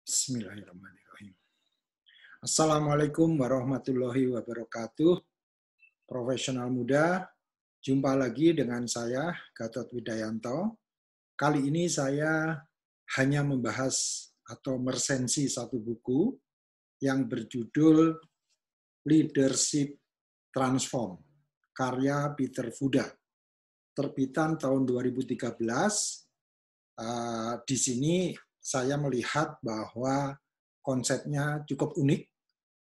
Bismillahirrahmanirrahim. Assalamualaikum warahmatullahi wabarakatuh. Profesional muda, jumpa lagi dengan saya Gatot Widayanto. Kali ini saya hanya membahas atau mersensi satu buku yang berjudul Leadership Transform, karya Peter Fuda. Terbitan tahun 2013, Uh, eh, di sini saya melihat bahwa konsepnya cukup unik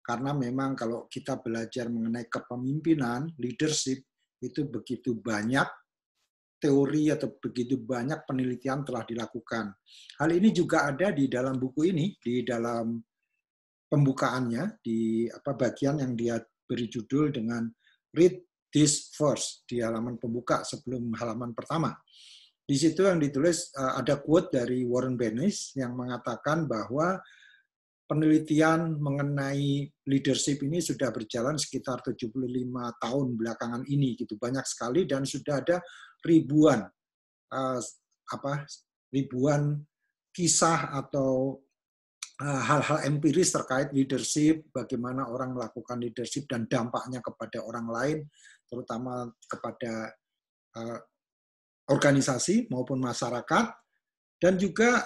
karena memang kalau kita belajar mengenai kepemimpinan, leadership itu begitu banyak teori atau begitu banyak penelitian telah dilakukan. Hal ini juga ada di dalam buku ini, di dalam pembukaannya, di apa bagian yang dia beri judul dengan read this first di halaman pembuka sebelum halaman pertama. Di situ yang ditulis eh, ada quote dari Warren Bennis yang mengatakan bahwa penelitian mengenai leadership ini sudah berjalan sekitar 75 tahun belakangan ini gitu banyak sekali dan sudah ada ribuan uh, apa ribuan kisah atau eh, hal-hal uh, empiris terkait leadership, bagaimana orang melakukan leadership dan dampaknya kepada orang lain, terutama kepada uh, organisasi maupun masyarakat, dan juga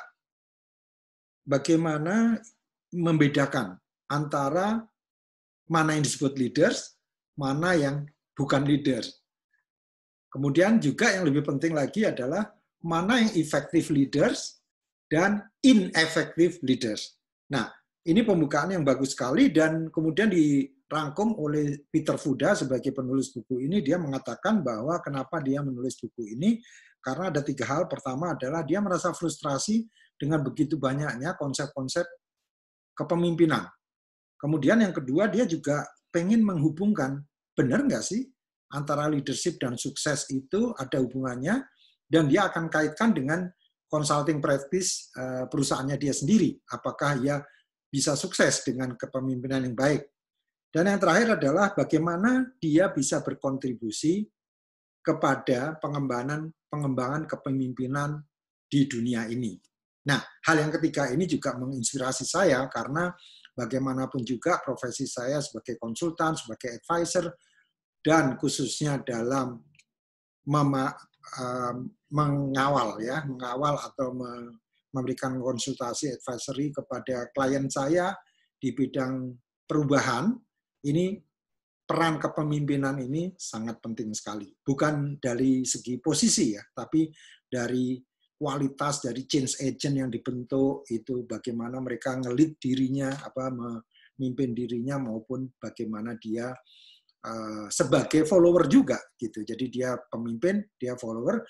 bagaimana membedakan antara mana yang disebut leaders, mana yang bukan leader Kemudian juga yang lebih penting lagi adalah mana yang efektif leaders dan ineffective leaders. Nah, ini pembukaan yang bagus sekali dan kemudian di dirangkum oleh Peter Fuda sebagai penulis buku ini, dia mengatakan bahwa kenapa dia menulis buku ini, karena ada tiga hal. Pertama adalah dia merasa frustrasi dengan begitu banyaknya konsep-konsep kepemimpinan. Kemudian yang kedua, dia juga pengen menghubungkan, benar nggak sih, antara leadership dan sukses itu ada hubungannya, dan dia akan kaitkan dengan consulting practice eh, perusahaannya dia sendiri. Apakah ia bisa sukses dengan kepemimpinan yang baik dan yang terakhir adalah bagaimana dia bisa berkontribusi kepada pengembangan pengembangan kepemimpinan di dunia ini. Nah, hal yang ketiga ini juga menginspirasi saya karena bagaimanapun juga profesi saya sebagai konsultan, sebagai advisor, dan khususnya dalam mema, uh, mengawal ya, mengawal atau memberikan konsultasi advisory kepada klien saya di bidang perubahan ini peran kepemimpinan ini sangat penting sekali. Bukan dari segi posisi ya, tapi dari kualitas dari change agent yang dibentuk itu bagaimana mereka ngelit dirinya apa memimpin dirinya maupun bagaimana dia uh, sebagai follower juga gitu. Jadi dia pemimpin, dia follower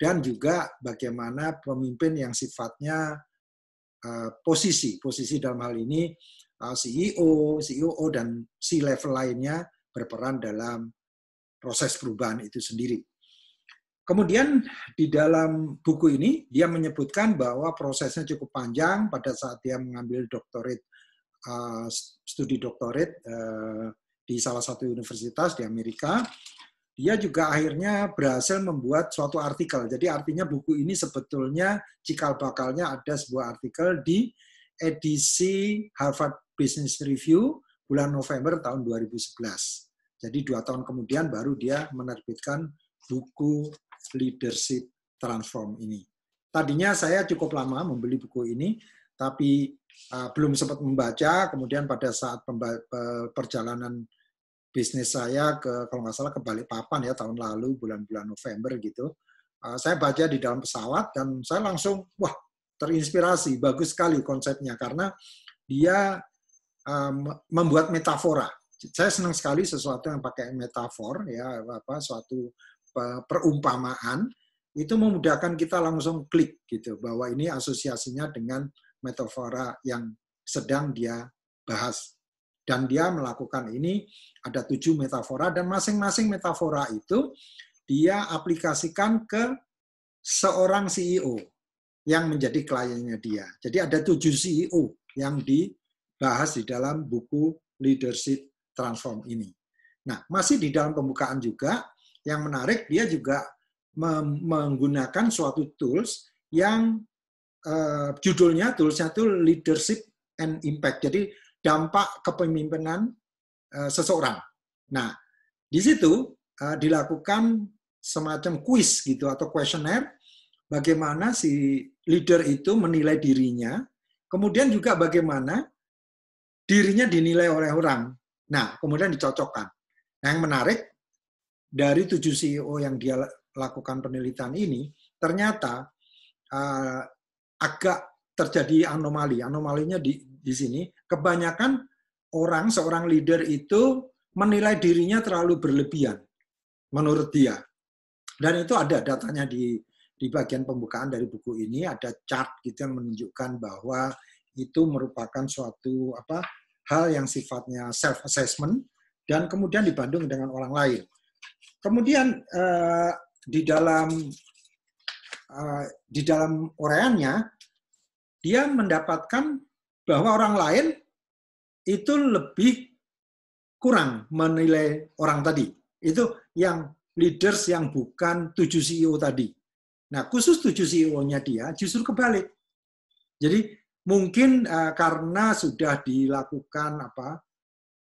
dan juga bagaimana pemimpin yang sifatnya uh, posisi, posisi dalam hal ini Eh, CEO, CEO dan C-level lainnya berperan dalam proses perubahan itu sendiri. Kemudian di dalam buku ini dia menyebutkan bahwa prosesnya cukup panjang pada saat dia mengambil doktorat uh, studi doktorat uh, di salah satu universitas di Amerika. Dia juga akhirnya berhasil membuat suatu artikel. Jadi artinya buku ini sebetulnya cikal bakalnya ada sebuah artikel di edisi Harvard Business Review bulan November tahun 2011. Jadi dua tahun kemudian baru dia menerbitkan buku Leadership Transform ini. Tadinya saya cukup lama membeli buku ini, tapi eh, belum sempat membaca. Kemudian pada saat perjalanan bisnis saya ke kalau nggak salah ke Balikpapan ya tahun lalu bulan-bulan November gitu, eh, saya baca di dalam pesawat dan saya langsung wah terinspirasi, bagus sekali konsepnya karena dia membuat metafora. Saya senang sekali sesuatu yang pakai metafor, ya apa suatu perumpamaan itu memudahkan kita langsung klik gitu bahwa ini asosiasinya dengan metafora yang sedang dia bahas. Dan dia melakukan ini ada tujuh metafora dan masing-masing metafora itu dia aplikasikan ke seorang CEO yang menjadi kliennya dia. Jadi ada tujuh CEO yang di bahas di dalam buku Leadership Transform ini. Nah, masih di dalam pembukaan juga, yang menarik dia juga menggunakan suatu tools yang eh, judulnya toolsnya itu leadership and impact. Jadi dampak kepemimpinan eh, seseorang. Nah, di situ eh, dilakukan semacam quiz gitu atau questionnaire bagaimana si leader itu menilai dirinya, kemudian juga bagaimana dirinya dinilai oleh orang. Nah, kemudian dicocokkan. Nah, yang menarik dari tujuh CEO yang dia lakukan penelitian ini, ternyata uh, agak terjadi anomali. Anomalinya di, di sini, kebanyakan orang, seorang leader itu menilai dirinya terlalu berlebihan, menurut dia. Dan itu ada datanya di di bagian pembukaan dari buku ini ada chart gitu yang menunjukkan bahwa itu merupakan suatu apa hal yang sifatnya self-assessment, dan kemudian dibanding dengan orang lain. Kemudian uh, di dalam uh, di dalam oreannya dia mendapatkan bahwa orang lain itu lebih kurang menilai orang tadi. Itu yang leaders yang bukan tujuh CEO tadi. Nah, khusus tujuh CEO-nya dia justru kebalik. Jadi Mungkin uh, karena sudah dilakukan apa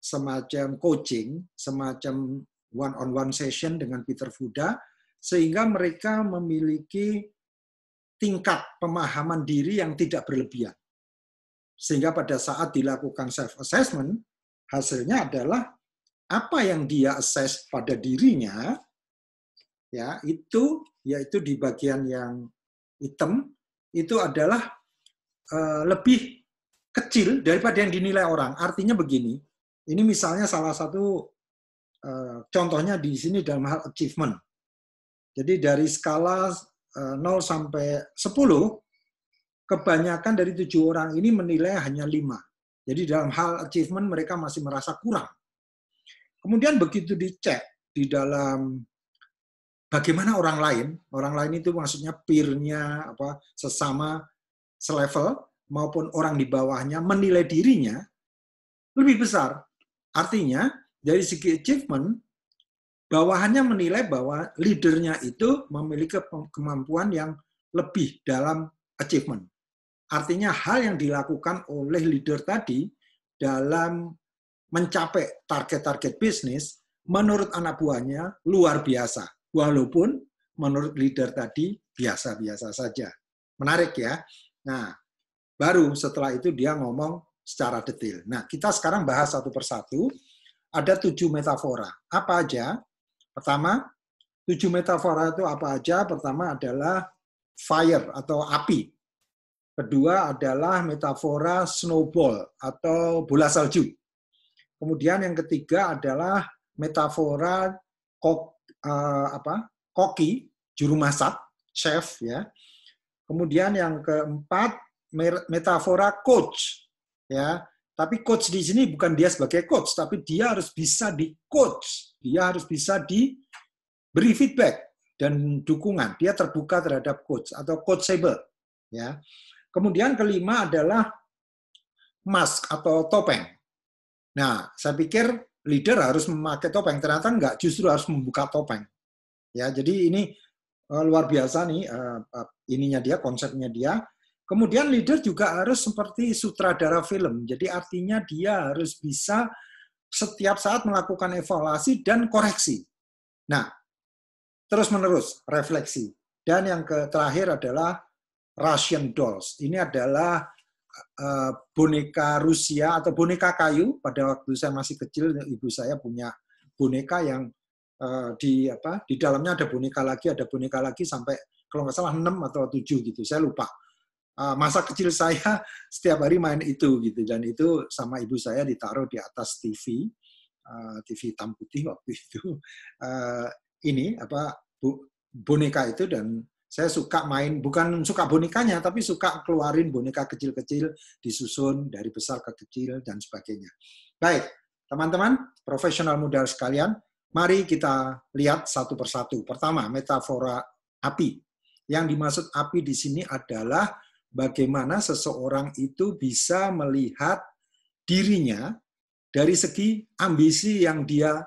semacam coaching, semacam one on one session dengan Peter Fuda sehingga mereka memiliki tingkat pemahaman diri yang tidak berlebihan. Sehingga pada saat dilakukan self assessment, hasilnya adalah apa yang dia assess pada dirinya ya itu yaitu di bagian yang hitam itu adalah Eh, lebih kecil daripada yang dinilai orang. Artinya begini, ini misalnya salah satu eh, contohnya di sini dalam hal achievement. Jadi dari skala 0 eh, sampai 10, kebanyakan dari tujuh orang ini menilai hanya lima. Jadi dalam hal achievement mereka masih merasa kurang. Kemudian begitu dicek di dalam bagaimana orang lain, orang lain itu maksudnya peer-nya, apa, sesama selevel maupun orang di bawahnya menilai dirinya lebih besar. Artinya, dari segi achievement, bawahannya menilai bahwa leadernya itu memiliki kemampuan yang lebih dalam achievement. Artinya hal yang dilakukan oleh leader tadi dalam mencapai target-target bisnis menurut anak buahnya luar biasa. Walaupun menurut leader tadi biasa-biasa saja. Menarik ya. Nah, baru setelah itu dia ngomong secara detail. Nah, kita sekarang bahas satu persatu. Ada tujuh metafora. Apa aja? Pertama, tujuh metafora itu apa aja? Pertama adalah fire atau api. Kedua adalah metafora snowball atau bola salju. Kemudian yang ketiga adalah metafora kok, uh, apa, koki, juru masak, chef ya. Kemudian yang keempat metafora coach ya. Tapi coach di sini bukan dia sebagai coach, tapi dia harus bisa di coach, dia harus bisa diberi feedback dan dukungan. Dia terbuka terhadap coach atau coachable ya. Kemudian kelima adalah mask atau topeng. Nah, saya pikir leader harus memakai topeng. Ternyata enggak, justru harus membuka topeng. Ya, jadi ini eh, luar biasa nih eh, eh, ininya dia, konsepnya dia. Kemudian leader juga harus seperti sutradara film. Jadi artinya dia harus bisa setiap saat melakukan evaluasi dan koreksi. Nah, terus-menerus refleksi. Dan yang terakhir adalah Russian dolls. Ini adalah uh, boneka Rusia atau boneka kayu. Pada waktu saya masih kecil, ibu saya punya boneka yang Eh, di apa di dalamnya ada boneka lagi ada boneka lagi sampai kalau nggak salah 6 atau 7 gitu saya lupa eh, masa kecil saya setiap hari main itu gitu dan itu sama ibu saya ditaruh di atas TV eh, TV hitam putih waktu itu ini apa boneka itu dan saya suka main bukan suka bonekanya tapi suka keluarin boneka kecil-kecil disusun dari besar ke kecil dan sebagainya. Baik, teman-teman, profesional muda sekalian, Mari kita lihat satu persatu. Pertama, metafora api. Yang dimaksud api di sini adalah bagaimana seseorang itu bisa melihat dirinya dari segi ambisi yang dia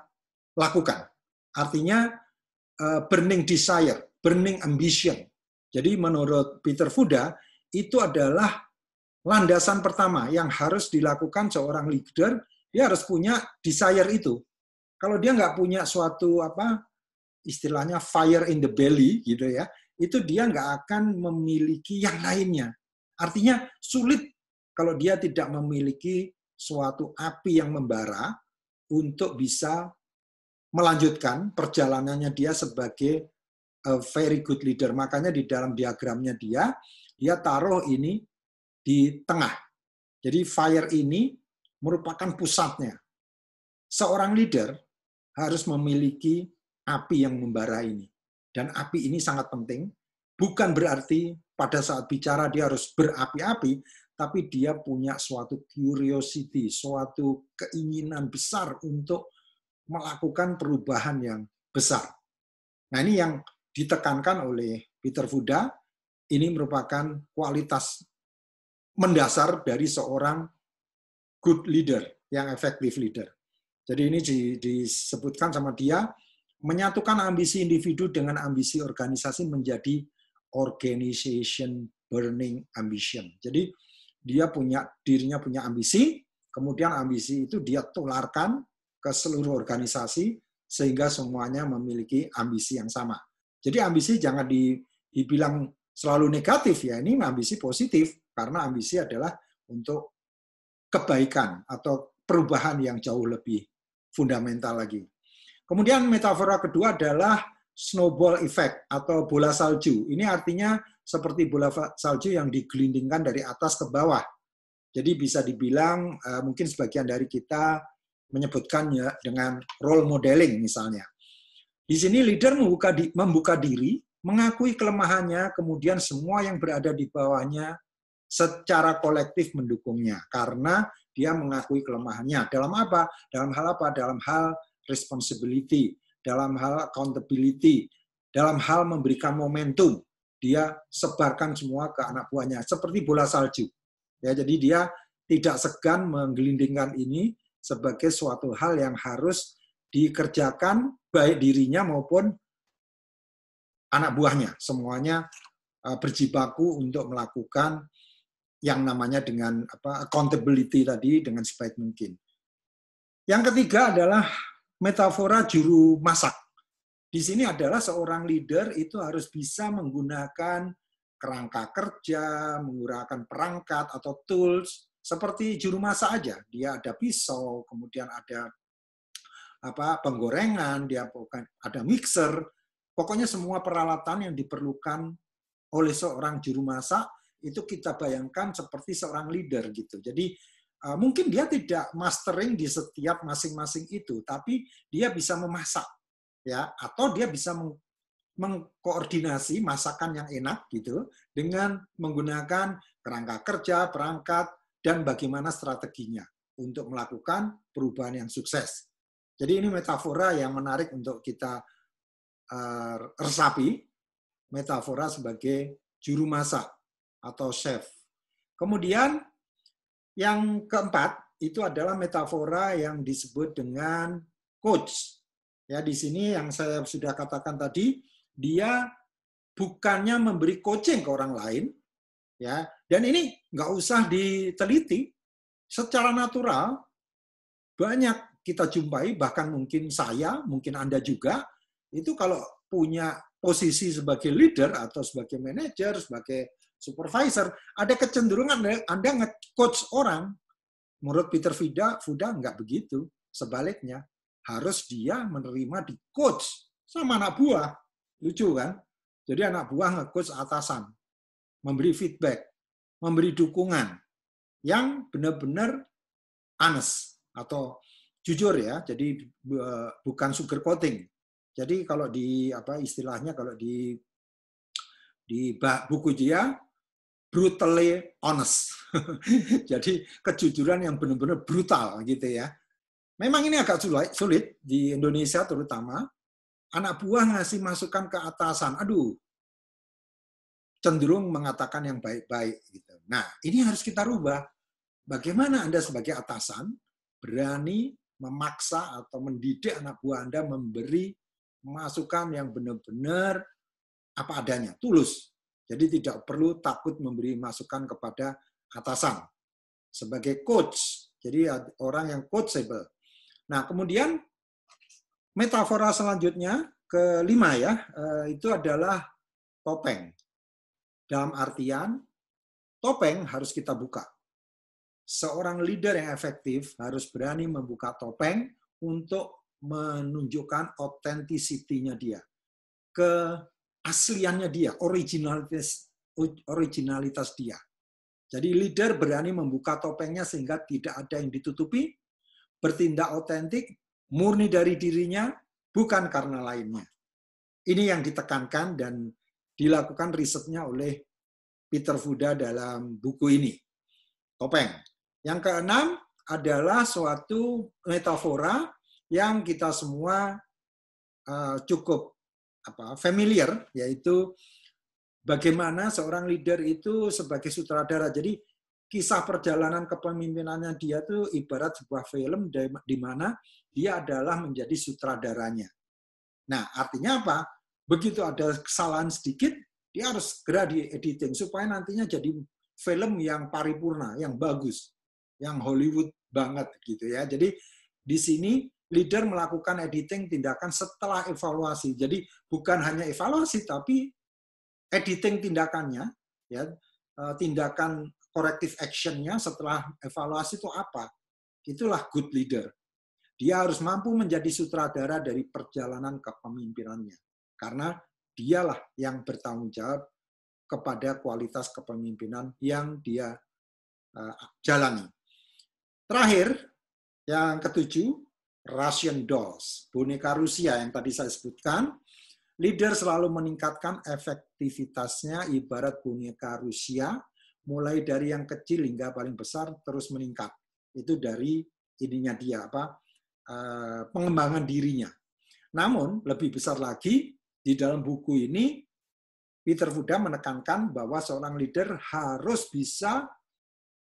lakukan. Artinya eh, burning desire, burning ambition. Jadi menurut Peter Fuda, itu adalah landasan pertama yang harus dilakukan seorang leader, dia harus punya desire itu, kalau dia nggak punya suatu apa istilahnya fire in the belly gitu ya, itu dia nggak akan memiliki yang lainnya. Artinya sulit kalau dia tidak memiliki suatu api yang membara untuk bisa melanjutkan perjalanannya dia sebagai a very good leader. Makanya di dalam diagramnya dia, dia taruh ini di tengah. Jadi fire ini merupakan pusatnya. Seorang leader harus memiliki api yang membara ini. Dan api ini sangat penting, bukan berarti pada saat bicara dia harus berapi-api, tapi dia punya suatu curiosity, suatu keinginan besar untuk melakukan perubahan yang besar. Nah ini yang ditekankan oleh Peter Fuda, ini merupakan kualitas mendasar dari seorang good leader, yang effective leader. Jadi ini disebutkan sama dia, menyatukan ambisi individu dengan ambisi organisasi menjadi organization burning ambition. Jadi dia punya dirinya punya ambisi, kemudian ambisi itu dia tularkan ke seluruh organisasi sehingga semuanya memiliki ambisi yang sama. Jadi ambisi jangan dibilang selalu negatif ya, ini ambisi positif karena ambisi adalah untuk kebaikan atau perubahan yang jauh lebih fundamental lagi. Kemudian metafora kedua adalah snowball effect atau bola salju. Ini artinya seperti bola salju yang digelindingkan dari atas ke bawah. Jadi bisa dibilang eh, mungkin sebagian dari kita menyebutkannya dengan role modeling misalnya. Di sini leader membuka, di, membuka diri, mengakui kelemahannya, kemudian semua yang berada di bawahnya secara kolektif mendukungnya. Karena dia mengakui kelemahannya. Dalam apa? Dalam hal apa? Dalam hal responsibility, dalam hal accountability, dalam hal memberikan momentum. Dia sebarkan semua ke anak buahnya, seperti bola salju. Ya, jadi dia tidak segan menggelindingkan ini sebagai suatu hal yang harus dikerjakan baik dirinya maupun anak buahnya. Semuanya eh, berjibaku untuk melakukan yang namanya dengan apa accountability tadi dengan sebaik mungkin. Yang ketiga adalah metafora juru masak. Di sini adalah seorang leader itu harus bisa menggunakan kerangka kerja, menggunakan perangkat atau tools seperti juru masak aja. Dia ada pisau, kemudian ada apa penggorengan, dia ada mixer, pokoknya semua peralatan yang diperlukan oleh seorang juru masak itu kita bayangkan seperti seorang leader gitu. Jadi eh, mungkin dia tidak mastering di setiap masing-masing itu, tapi dia bisa memasak ya atau dia bisa meng mengkoordinasi masakan yang enak gitu dengan menggunakan kerangka kerja, perangkat dan bagaimana strateginya untuk melakukan perubahan yang sukses. Jadi ini metafora yang menarik untuk kita uh, resapi, metafora sebagai juru masak atau chef. Kemudian yang keempat itu adalah metafora yang disebut dengan coach. Ya di sini yang saya sudah katakan tadi, dia bukannya memberi coaching ke orang lain, ya. Dan ini nggak usah diteliti, secara natural banyak kita jumpai bahkan mungkin saya, mungkin Anda juga itu kalau punya posisi sebagai leader atau sebagai manager sebagai supervisor, ada kecenderungan Anda, anda nge-coach orang. Menurut Peter Vida, Fuda nggak begitu. Sebaliknya, harus dia menerima di-coach sama anak buah. Lucu kan? Jadi anak buah nge-coach atasan, memberi feedback, memberi dukungan yang benar-benar honest atau jujur ya. Jadi bukan sugar coating. Jadi kalau di apa istilahnya kalau di di buku dia brutally honest. Jadi kejujuran yang benar-benar brutal gitu ya. Memang ini agak sulit, sulit di Indonesia terutama. Anak buah ngasih masukan ke atasan. Aduh, cenderung mengatakan yang baik-baik gitu. Nah, ini harus kita rubah. Bagaimana Anda sebagai atasan berani memaksa atau mendidik anak buah Anda memberi masukan yang benar-benar apa adanya, tulus, jadi tidak perlu takut memberi masukan kepada atasan. Sebagai coach, jadi orang yang coachable. Nah, kemudian metafora selanjutnya kelima ya, eh, itu adalah topeng. Dalam artian topeng harus kita buka. Seorang leader yang efektif harus berani membuka topeng untuk menunjukkan authenticity-nya dia. Ke asliannya dia, originalitas originalitas dia. Jadi leader berani membuka topengnya sehingga tidak ada yang ditutupi, bertindak otentik, murni dari dirinya, bukan karena lainnya. Ini yang ditekankan dan dilakukan risetnya oleh Peter Fuda dalam buku ini. Topeng. Yang keenam adalah suatu metafora yang kita semua eh, cukup apa familiar yaitu bagaimana seorang leader itu sebagai sutradara. Jadi kisah perjalanan kepemimpinannya dia itu ibarat sebuah film di mana dia adalah menjadi sutradaranya. Nah, artinya apa? Begitu ada kesalahan sedikit, dia harus segera di editing supaya nantinya jadi film yang paripurna, yang bagus, yang Hollywood banget gitu ya. Jadi di sini leader melakukan editing tindakan setelah evaluasi. Jadi bukan hanya evaluasi tapi editing tindakannya, ya eh, tindakan corrective actionnya setelah evaluasi itu apa? Itulah good leader. Dia harus mampu menjadi sutradara dari perjalanan kepemimpinannya karena dialah yang bertanggung jawab kepada kualitas kepemimpinan yang dia uh, jalani. Terakhir, yang ketujuh, Russian dolls, boneka Rusia yang tadi saya sebutkan, leader selalu meningkatkan efektivitasnya ibarat boneka Rusia, mulai dari yang kecil hingga paling besar terus meningkat. Itu dari ininya dia apa eh, pengembangan dirinya. Namun lebih besar lagi di dalam buku ini Peter Fuda menekankan bahwa seorang leader harus bisa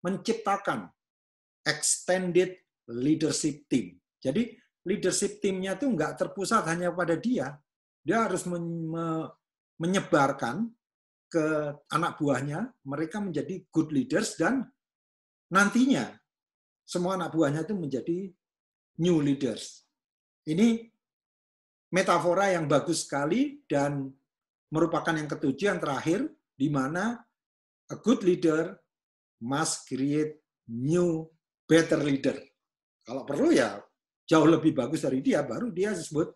menciptakan extended leadership team jadi leadership timnya itu nggak terpusat hanya pada dia, dia harus menyebarkan ke anak buahnya, mereka menjadi good leaders dan nantinya semua anak buahnya itu menjadi new leaders. Ini metafora yang bagus sekali dan merupakan yang ketujuh yang terakhir di mana a good leader must create new better leader. Kalau perlu ya jauh lebih bagus dari dia, baru dia disebut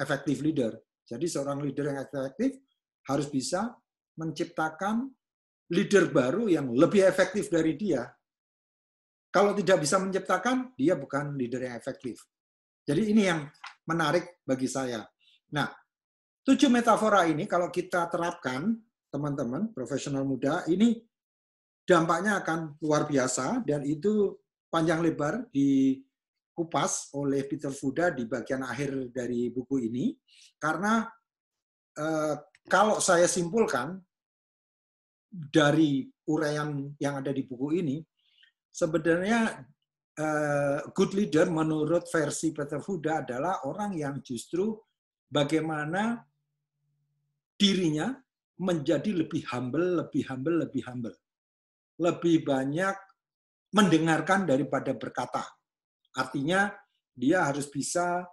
efektif leader. Jadi seorang leader yang efektif harus bisa menciptakan leader baru yang lebih efektif dari dia. Kalau tidak bisa menciptakan, dia bukan leader yang efektif. Jadi ini yang menarik bagi saya. Nah, tujuh metafora ini kalau kita terapkan, teman-teman, profesional muda, ini dampaknya akan luar biasa dan itu panjang lebar di dikupas oleh Peter Fuda di bagian akhir dari buku ini karena eh, kalau saya simpulkan dari uraian yang ada di buku ini sebenarnya eh, good leader menurut versi Peter Fuda adalah orang yang justru bagaimana dirinya menjadi lebih humble, lebih humble, lebih humble. Lebih banyak mendengarkan daripada berkata. Artinya dia harus bisa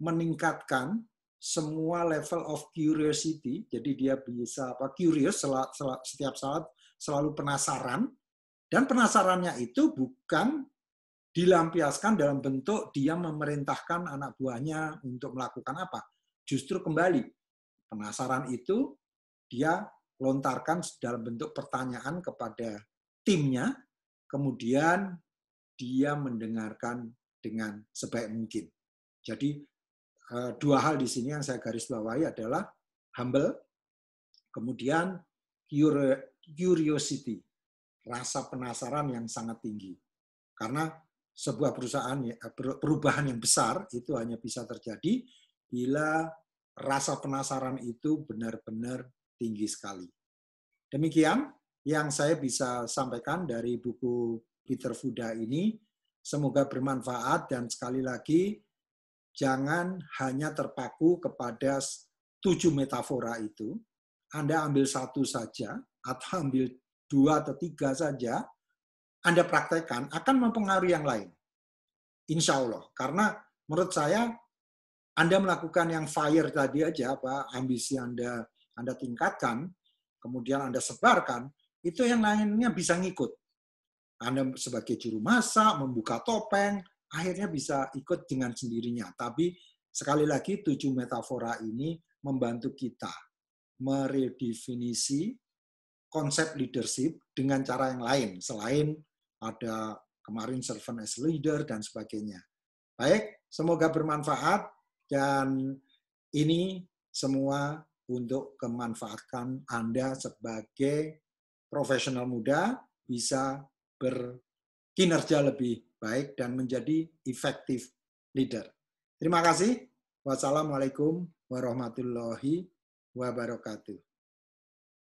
meningkatkan semua level of curiosity. Jadi dia bisa apa curious sel, sel, setiap saat selalu penasaran dan penasarannya itu bukan dilampiaskan dalam bentuk dia memerintahkan anak buahnya untuk melakukan apa. Justru kembali penasaran itu dia lontarkan dalam bentuk pertanyaan kepada timnya, kemudian dia mendengarkan dengan sebaik mungkin. Jadi eh, dua hal di sini yang saya garis bawahi adalah humble, kemudian curiosity, rasa penasaran yang sangat tinggi. Karena sebuah perusahaan ya, perubahan yang besar itu hanya bisa terjadi bila rasa penasaran itu benar-benar tinggi sekali. Demikian yang saya bisa sampaikan dari buku Peter Fuda ini. Semoga bermanfaat dan sekali lagi jangan hanya terpaku kepada tujuh metafora itu. Anda ambil satu saja atau ambil dua atau tiga saja, Anda praktekkan akan mempengaruhi yang lain. Insya Allah. Karena menurut saya Anda melakukan yang fire tadi aja, apa ambisi Anda Anda tingkatkan, kemudian Anda sebarkan, itu yang lainnya bisa ngikut. Anda sebagai juru masak, membuka topeng, akhirnya bisa ikut dengan sendirinya. Tapi sekali lagi tujuh metafora ini membantu kita meredefinisi konsep leadership dengan cara yang lain selain ada kemarin servant as leader dan sebagainya. Baik, semoga bermanfaat dan ini semua untuk kemanfaatan Anda sebagai profesional muda bisa berkinerja lebih baik dan menjadi efektif leader. Terima kasih. Wassalamualaikum warahmatullahi wabarakatuh.